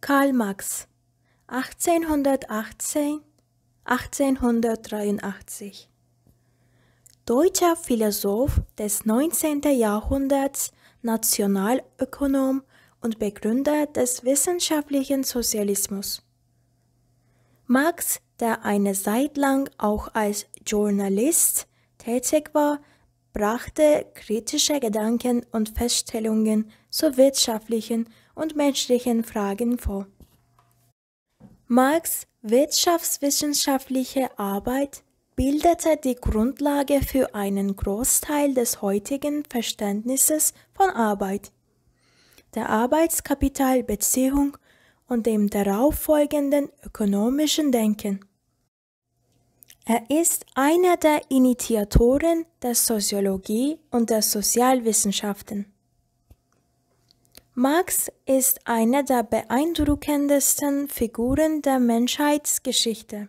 Karl Marx 1818 1883 Deutscher Philosoph des 19. Jahrhunderts, Nationalökonom, und Begründer des wissenschaftlichen Sozialismus. Marx, der eine Zeit lang auch als Journalist tätig war, brachte kritische Gedanken und Feststellungen zu wirtschaftlichen und menschlichen Fragen vor. Marx' wirtschaftswissenschaftliche Arbeit bildete die Grundlage für einen Großteil des heutigen Verständnisses von Arbeit der Arbeitskapitalbeziehung und dem darauffolgenden ökonomischen Denken. Er ist einer der Initiatoren der Soziologie und der Sozialwissenschaften. Marx ist eine der beeindruckendsten Figuren der Menschheitsgeschichte.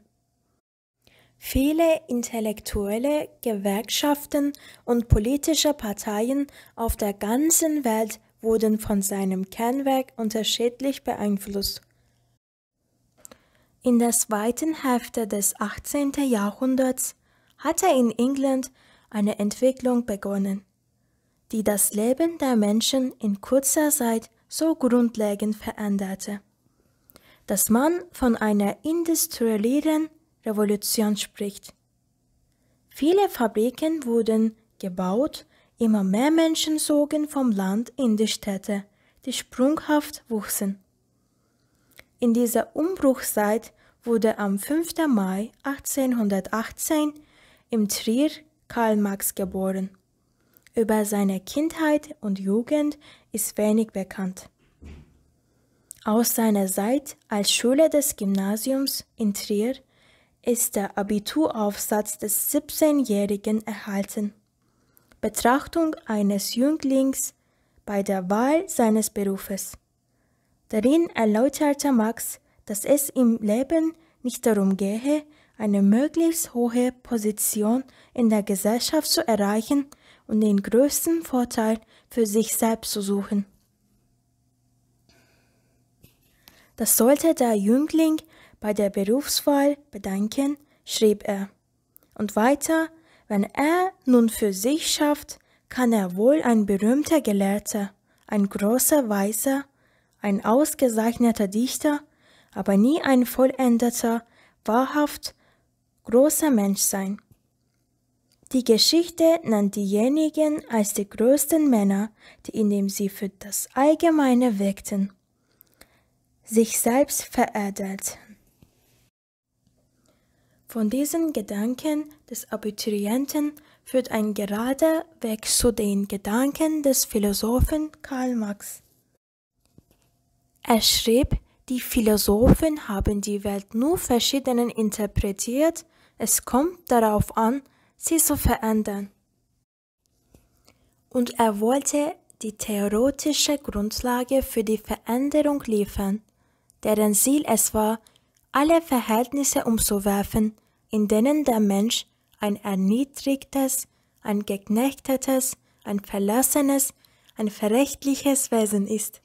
Viele Intellektuelle, Gewerkschaften und politische Parteien auf der ganzen Welt wurden von seinem Kernwerk unterschiedlich beeinflusst. In der zweiten Hälfte des 18. Jahrhunderts hatte in England eine Entwicklung begonnen, die das Leben der Menschen in kurzer Zeit so grundlegend veränderte, dass man von einer industriellen Revolution spricht. Viele Fabriken wurden gebaut Immer mehr Menschen zogen vom Land in die Städte, die sprunghaft wuchsen. In dieser Umbruchzeit wurde am 5. Mai 1818 im Trier Karl Marx geboren. Über seine Kindheit und Jugend ist wenig bekannt. Aus seiner Zeit als Schüler des Gymnasiums in Trier ist der Abituraufsatz des 17-Jährigen erhalten. Betrachtung eines Jünglings bei der Wahl seines Berufes. Darin erläuterte Max, dass es im Leben nicht darum gehe, eine möglichst hohe Position in der Gesellschaft zu erreichen und den größten Vorteil für sich selbst zu suchen. Das sollte der Jüngling bei der Berufswahl bedenken, schrieb er. Und weiter, wenn er nun für sich schafft, kann er wohl ein berühmter Gelehrter, ein großer Weiser, ein ausgezeichneter Dichter, aber nie ein vollendeter, wahrhaft großer Mensch sein. Die Geschichte nennt diejenigen als die größten Männer, die indem sie für das Allgemeine wirkten, sich selbst verärgerten. Von diesen Gedanken des Abiturienten führt ein einen Weg zu den Gedanken des Philosophen Karl Marx. Er schrieb, die Philosophen haben die Welt nur verschiedenen interpretiert, es kommt darauf an, sie zu verändern. Und er wollte die theoretische Grundlage für die Veränderung liefern, deren Ziel es war, alle Verhältnisse umzuwerfen, in denen der Mensch ein erniedrigtes, ein geknechtetes, ein verlassenes, ein verrechtliches Wesen ist.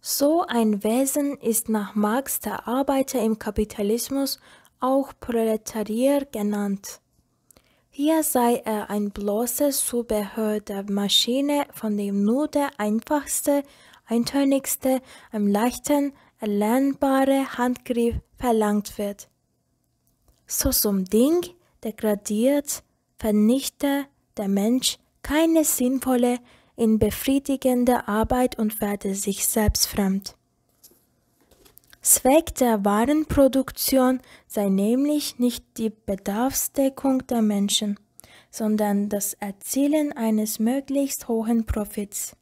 So ein Wesen ist nach Marx der Arbeiter im Kapitalismus auch Proletarier genannt. Hier sei er ein bloßes Zubehör der Maschine, von dem nur der einfachste, eintönigste, am leichten, erlernbare Handgriff verlangt wird so zum Ding degradiert, vernichte der Mensch keine sinnvolle, in befriedigende Arbeit und werde sich selbst fremd. Zweck der Warenproduktion sei nämlich nicht die Bedarfsdeckung der Menschen, sondern das Erzielen eines möglichst hohen Profits.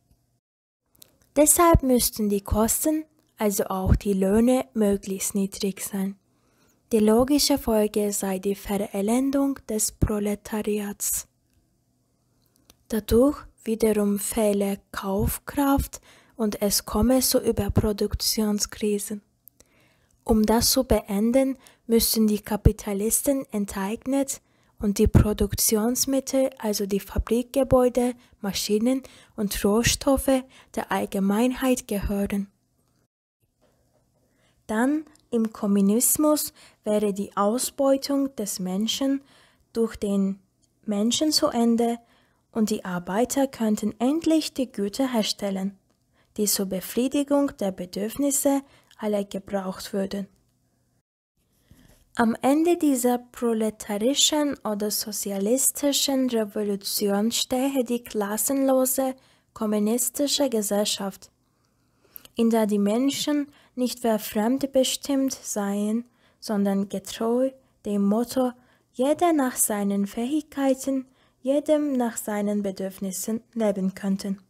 Deshalb müssten die Kosten, also auch die Löhne, möglichst niedrig sein. Die logische Folge sei die Verelendung des Proletariats. Dadurch wiederum fehle Kaufkraft und es komme zu Überproduktionskrisen. Um das zu beenden, müssten die Kapitalisten enteignet und die Produktionsmittel, also die Fabrikgebäude, Maschinen und Rohstoffe der Allgemeinheit gehören. Dann im Kommunismus wäre die Ausbeutung des Menschen durch den Menschen zu Ende und die Arbeiter könnten endlich die Güter herstellen, die zur Befriedigung der Bedürfnisse aller gebraucht würden. Am Ende dieser proletarischen oder sozialistischen Revolution stehe die klassenlose kommunistische Gesellschaft, in der die Menschen nicht für Fremde bestimmt seien, sondern getreu dem Motto, jeder nach seinen Fähigkeiten, jedem nach seinen Bedürfnissen leben könnten.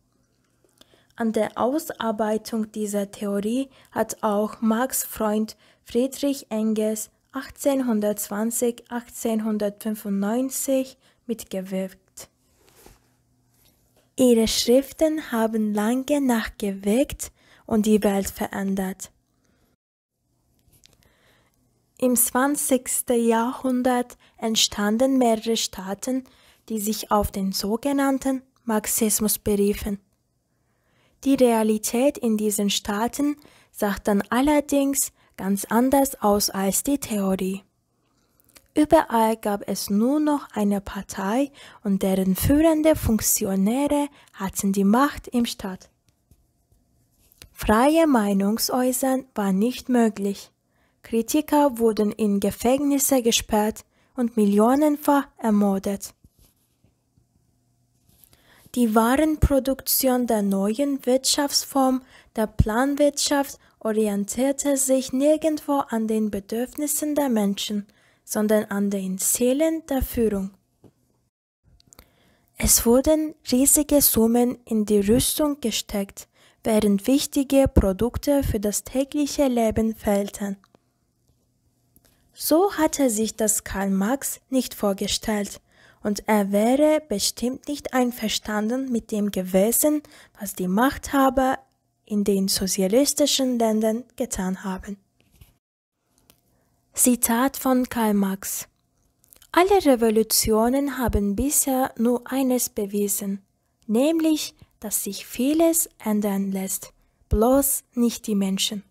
An der Ausarbeitung dieser Theorie hat auch Marx Freund Friedrich Engels 1820-1895 mitgewirkt. Ihre Schriften haben lange nachgewirkt und die Welt verändert. Im 20. Jahrhundert entstanden mehrere Staaten, die sich auf den sogenannten Marxismus beriefen. Die Realität in diesen Staaten sah dann allerdings ganz anders aus als die Theorie. Überall gab es nur noch eine Partei und deren führende Funktionäre hatten die Macht im Staat. Freie Meinungsäußern war nicht möglich. Kritiker wurden in Gefängnisse gesperrt und millionenfach ermordet. Die Warenproduktion der neuen Wirtschaftsform der Planwirtschaft orientierte sich nirgendwo an den Bedürfnissen der Menschen – sondern an den Seelen der Führung. Es wurden riesige Summen in die Rüstung gesteckt, während wichtige Produkte für das tägliche Leben fehlten. So hatte sich das Karl Marx nicht vorgestellt, und er wäre bestimmt nicht einverstanden mit dem gewesen, was die Machthaber in den sozialistischen Ländern getan haben. Zitat von Karl Marx Alle Revolutionen haben bisher nur eines bewiesen, nämlich, dass sich vieles ändern lässt, bloß nicht die Menschen.